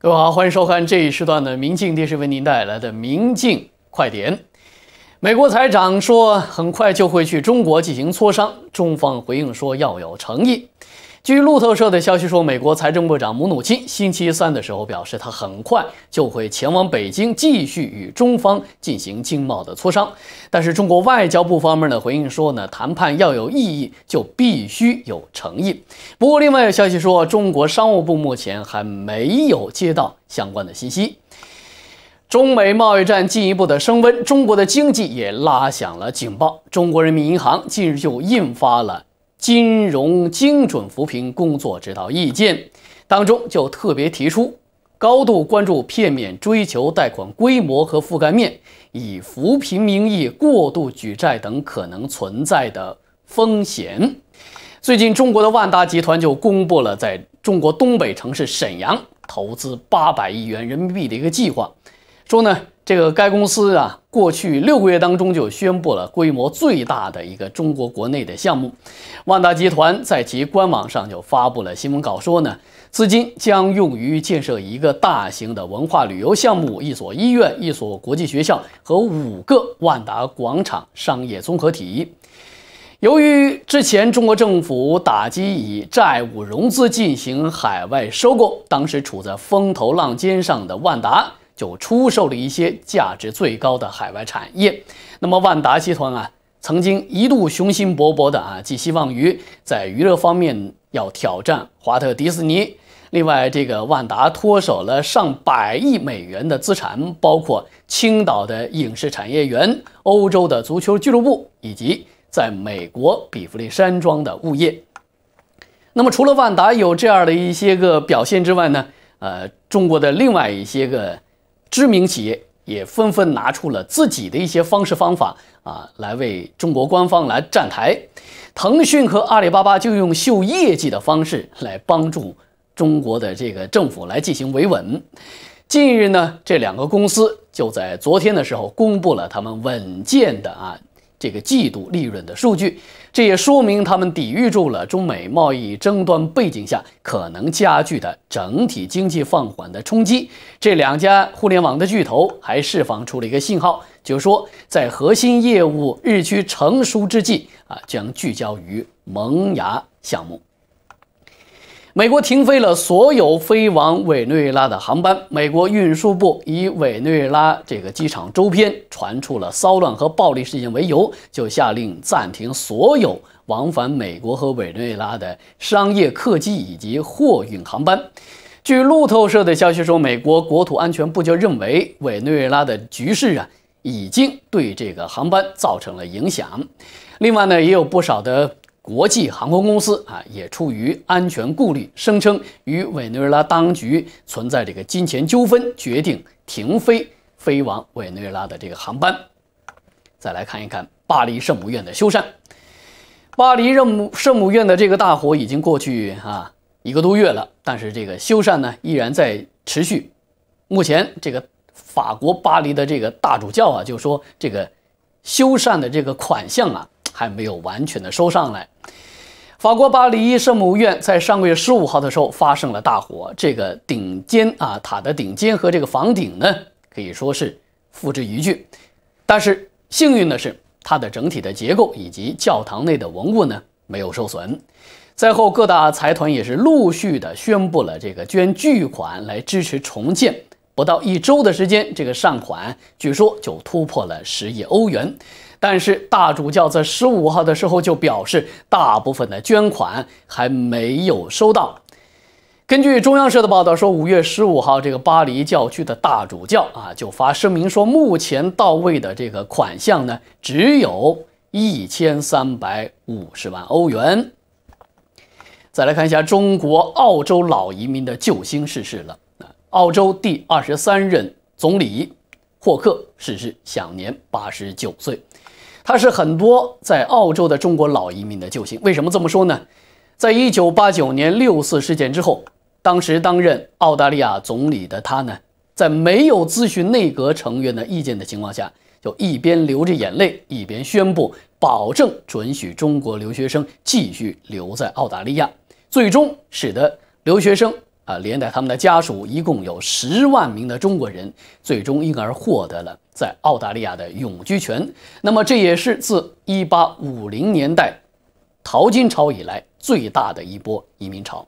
各位好，欢迎收看这一时段的《明镜电视》为您带来的《明镜快点》。美国财长说很快就会去中国进行磋商，中方回应说要有诚意。据路透社的消息说，美国财政部长姆努钦星期三的时候表示，他很快就会前往北京，继续与中方进行经贸的磋商。但是中国外交部方面的回应说呢，谈判要有意义，就必须有诚意。不过，另外有消息说，中国商务部目前还没有接到相关的信息。中美贸易战进一步的升温，中国的经济也拉响了警报。中国人民银行近日就印发了。金融精准扶贫工作指导意见当中就特别提出，高度关注片面追求贷款规模和覆盖面，以扶贫名义过度举债等可能存在的风险。最近，中国的万达集团就公布了在中国东北城市沈阳投资八百亿元人民币的一个计划，说呢。这个该公司啊，过去六个月当中就宣布了规模最大的一个中国国内的项目。万达集团在其官网上就发布了新闻稿，说呢，资金将用于建设一个大型的文化旅游项目、一所医院、一所国际学校和五个万达广场商业综合体。由于之前中国政府打击以债务融资进行海外收购，当时处在风头浪尖上的万达。就出售了一些价值最高的海外产业。那么，万达集团啊，曾经一度雄心勃勃的啊，寄希望于在娱乐方面要挑战华特迪士尼。另外，这个万达脱手了上百亿美元的资产，包括青岛的影视产业园、欧洲的足球俱乐部以及在美国比弗利山庄的物业。那么，除了万达有这样的一些个表现之外呢，呃，中国的另外一些个。知名企业也纷纷拿出了自己的一些方式方法啊，来为中国官方来站台。腾讯和阿里巴巴就用秀业绩的方式来帮助中国的这个政府来进行维稳。近日呢，这两个公司就在昨天的时候公布了他们稳健的啊。这个季度利润的数据，这也说明他们抵御住了中美贸易争端背景下可能加剧的整体经济放缓的冲击。这两家互联网的巨头还释放出了一个信号，就说在核心业务日趋成熟之际，啊，将聚焦于萌芽项目。美国停飞了所有飞往委内瑞拉的航班。美国运输部以委内瑞拉这个机场周边传出了骚乱和暴力事件为由，就下令暂停所有往返美国和委内瑞拉的商业客机以及货运航班。据路透社的消息说，美国国土安全部就认为委内瑞拉的局势啊已经对这个航班造成了影响。另外呢，也有不少的。国际航空公司啊，也出于安全顾虑，声称与委内瑞拉当局存在这个金钱纠纷，决定停飞飞往委内瑞拉的这个航班。再来看一看巴黎圣母院的修缮。巴黎圣母圣母院的这个大火已经过去啊一个多月了，但是这个修缮呢依然在持续。目前这个法国巴黎的这个大主教啊，就说这个修缮的这个款项啊。还没有完全的收上来。法国巴黎圣母院在上个月十五号的时候发生了大火，这个顶尖啊塔的顶尖和这个房顶呢可以说是付之一炬。但是幸运的是，它的整体的结构以及教堂内的文物呢没有受损。在后各大财团也是陆续的宣布了这个捐巨款来支持重建。不到一周的时间，这个善款据说就突破了十亿欧元。但是大主教在十五号的时候就表示，大部分的捐款还没有收到。根据中央社的报道说，五月十五号，这个巴黎教区的大主教啊就发声明说，目前到位的这个款项呢，只有一千三百五十万欧元。再来看一下，中国澳洲老移民的救星逝世了澳洲第二十三任总理霍克逝世，享年八十九岁。他是很多在澳洲的中国老移民的救星。为什么这么说呢？在一九八九年六四事件之后，当时担任澳大利亚总理的他呢，在没有咨询内阁成员的意见的情况下，就一边流着眼泪，一边宣布保证准许中国留学生继续留在澳大利亚，最终使得留学生。啊，连带他们的家属，一共有十万名的中国人，最终因而获得了在澳大利亚的永居权。那么，这也是自1850年代淘金潮以来最大的一波移民潮。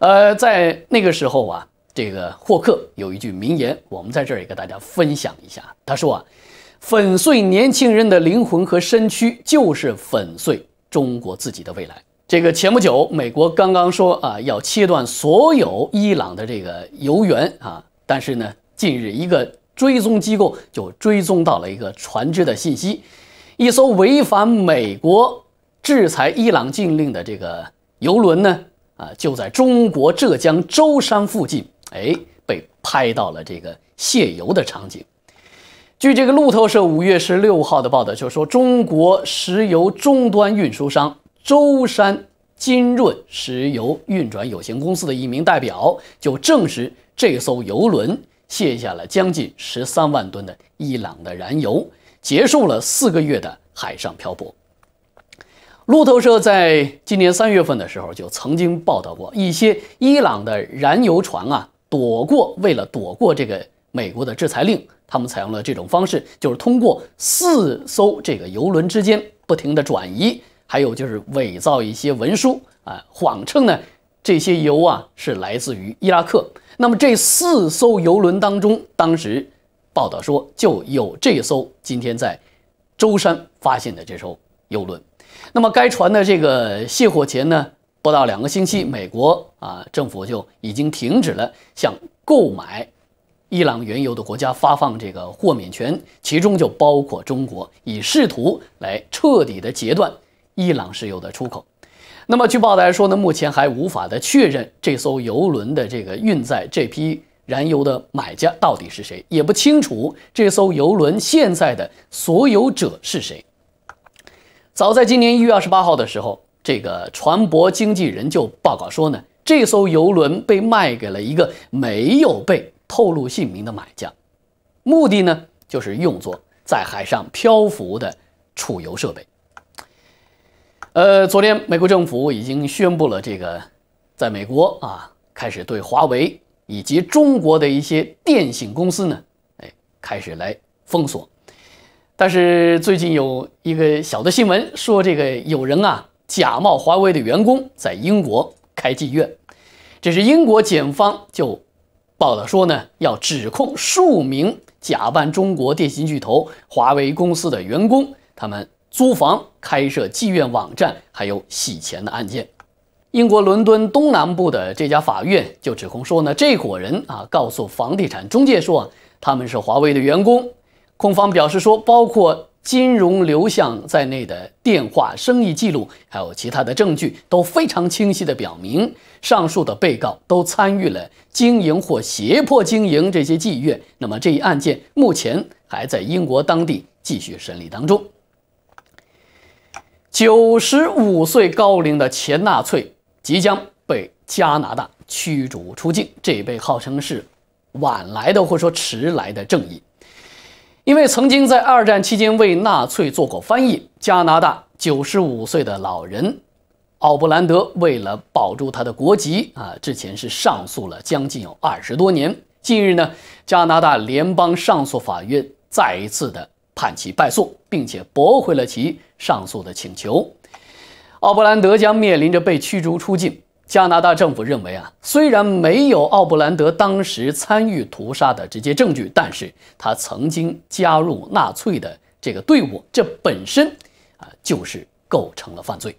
呃，在那个时候啊，这个霍克有一句名言，我们在这儿也跟大家分享一下。他说啊：“粉碎年轻人的灵魂和身躯，就是粉碎中国自己的未来。”这个前不久，美国刚刚说啊，要切断所有伊朗的这个油源啊，但是呢，近日一个追踪机构就追踪到了一个船只的信息，一艘违反美国制裁伊朗禁令的这个油轮呢，啊就在中国浙江舟山附近，哎，被拍到了这个卸油的场景。据这个路透社五月十六号的报道，就是说中国石油终端运输商。舟山金润石油运转有限公司的一名代表就证实，这艘油轮卸下了将近十三万吨的伊朗的燃油，结束了四个月的海上漂泊。路透社在今年三月份的时候就曾经报道过，一些伊朗的燃油船啊，躲过为了躲过这个美国的制裁令，他们采用了这种方式，就是通过四艘这个油轮之间不停的转移。还有就是伪造一些文书啊，谎称呢这些油啊是来自于伊拉克。那么这四艘油轮当中，当时报道说就有这艘今天在舟山发现的这艘油轮。那么该船的这个卸货前呢，不到两个星期，美国啊政府就已经停止了向购买伊朗原油的国家发放这个豁免权，其中就包括中国，以试图来彻底的截断。伊朗石油的出口。那么，据报道来说呢，目前还无法的确认这艘油轮的这个运载这批燃油的买家到底是谁，也不清楚这艘油轮现在的所有者是谁。早在今年一月二十八号的时候，这个船舶经纪人就报告说呢，这艘油轮被卖给了一个没有被透露姓名的买家，目的呢就是用作在海上漂浮的储油设备。呃，昨天美国政府已经宣布了这个，在美国啊开始对华为以及中国的一些电信公司呢，哎，开始来封锁。但是最近有一个小的新闻说，这个有人啊假冒华为的员工在英国开妓院，这是英国检方就报道说呢，要指控数名假扮中国电信巨头华为公司的员工，他们。租房、开设妓院网站，还有洗钱的案件。英国伦敦东南部的这家法院就指控说呢，这伙人啊，告诉房地产中介说啊，他们是华为的员工。控方表示说，包括金融流向在内的电话生意记录，还有其他的证据都非常清晰地表明，上述的被告都参与了经营或胁迫经营这些妓院。那么，这一案件目前还在英国当地继续审理当中。九十五岁高龄的前纳粹即将被加拿大驱逐出境，这被号称是晚来的或说迟来的正义。因为曾经在二战期间为纳粹做过翻译，加拿大九十五岁的老人奥布兰德为了保住他的国籍啊，之前是上诉了将近有二十多年。近日呢，加拿大联邦上诉法院再一次的。判其败诉，并且驳回了其上诉的请求。奥布兰德将面临着被驱逐出境。加拿大政府认为啊，虽然没有奥布兰德当时参与屠杀的直接证据，但是他曾经加入纳粹的这个队伍，这本身啊就是构成了犯罪。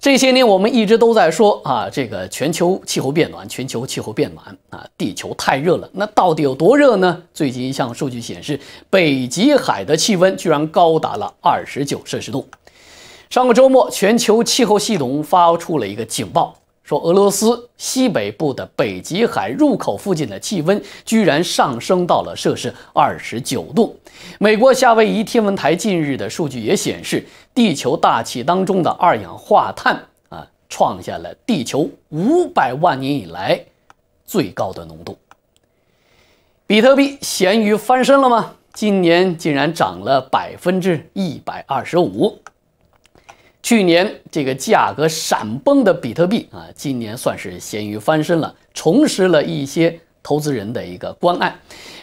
这些年，我们一直都在说啊，这个全球气候变暖，全球气候变暖啊，地球太热了。那到底有多热呢？最近一项数据显示，北极海的气温居然高达了二十九摄氏度。上个周末，全球气候系统发出了一个警报。说俄罗斯西北部的北极海入口附近的气温居然上升到了摄氏二十九度。美国夏威夷天文台近日的数据也显示，地球大气当中的二氧化碳啊，创下了地球五百万年以来最高的浓度。比特币咸鱼翻身了吗？今年竟然涨了百分之一百二十五。去年这个价格闪崩的比特币啊，今年算是咸鱼翻身了，重拾了一些投资人的一个关爱。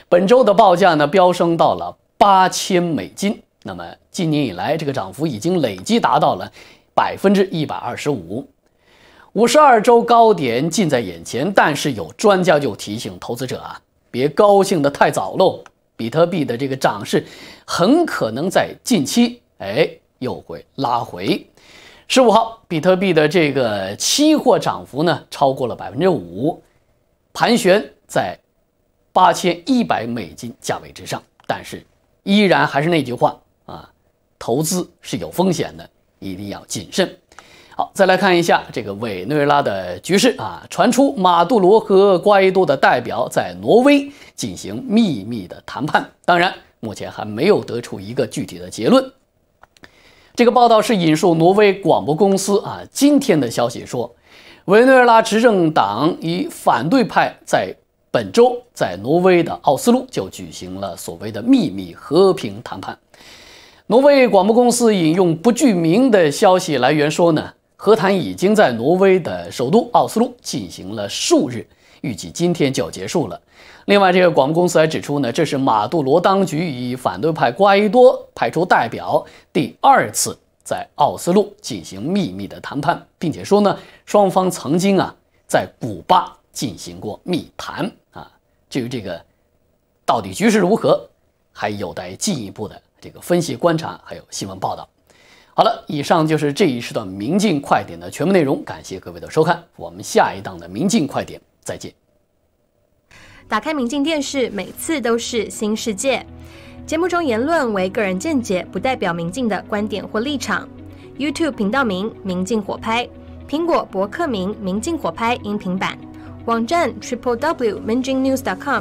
本周的报价呢，飙升到了八千美金。那么今年以来，这个涨幅已经累计达到了百分之一百二十五，五十二周高点近在眼前。但是有专家就提醒投资者啊，别高兴得太早喽。比特币的这个涨势很可能在近期，哎。又会拉回。十五号，比特币的这个期货涨幅呢超过了百分之五，盘旋在八千一百美金价位之上。但是，依然还是那句话啊，投资是有风险的，一定要谨慎。好，再来看一下这个委内瑞拉的局势啊，传出马杜罗和瓜伊多的代表在挪威进行秘密的谈判，当然，目前还没有得出一个具体的结论。这个报道是引述挪威广播公司啊，今天的消息说，委内瑞拉执政党与反对派在本周在挪威的奥斯陆就举行了所谓的秘密和平谈判。挪威广播公司引用不具名的消息来源说呢，和谈已经在挪威的首都奥斯陆进行了数日，预计今天就要结束了。另外，这个广播公司还指出呢，这是马杜罗当局以反对派瓜伊多派出代表第二次在奥斯陆进行秘密的谈判，并且说呢，双方曾经啊在古巴进行过密谈啊。至于这个到底局势如何，还有待进一步的这个分析观察，还有新闻报道。好了，以上就是这一时段《明镜快点》的全部内容，感谢各位的收看，我们下一档的《明镜快点》再见。打开明镜电视，每次都是新世界。节目中言论为个人见解，不代表明镜的观点或立场。YouTube 频道名：明镜火拍；苹果博客名：明镜火拍音频版；网站：triple w. mingjingnews.com。